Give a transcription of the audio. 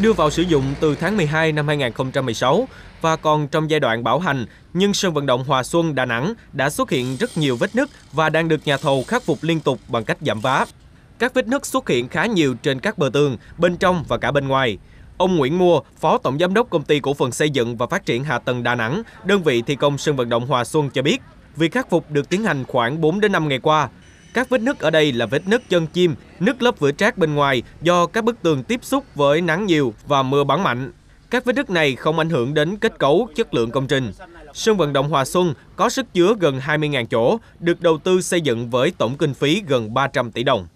đưa vào sử dụng từ tháng 12 năm 2016 và còn trong giai đoạn bảo hành, nhưng sân vận động Hòa Xuân Đà Nẵng đã xuất hiện rất nhiều vết nứt và đang được nhà thầu khắc phục liên tục bằng cách giảm vá. Các vết nứt xuất hiện khá nhiều trên các bờ tường, bên trong và cả bên ngoài. Ông Nguyễn Mua, Phó Tổng Giám đốc Công ty Cổ phần Xây dựng và Phát triển Hạ tầng Đà Nẵng, đơn vị thi công sân vận động Hòa Xuân cho biết, việc khắc phục được tiến hành khoảng 4 đến 5 ngày qua. Các vết nứt ở đây là vết nứt chân chim, nứt lớp vữa trác bên ngoài do các bức tường tiếp xúc với nắng nhiều và mưa bắn mạnh. Các vết nứt này không ảnh hưởng đến kết cấu, chất lượng công trình. Sân vận động Hòa Xuân có sức chứa gần 20.000 chỗ, được đầu tư xây dựng với tổng kinh phí gần 300 tỷ đồng.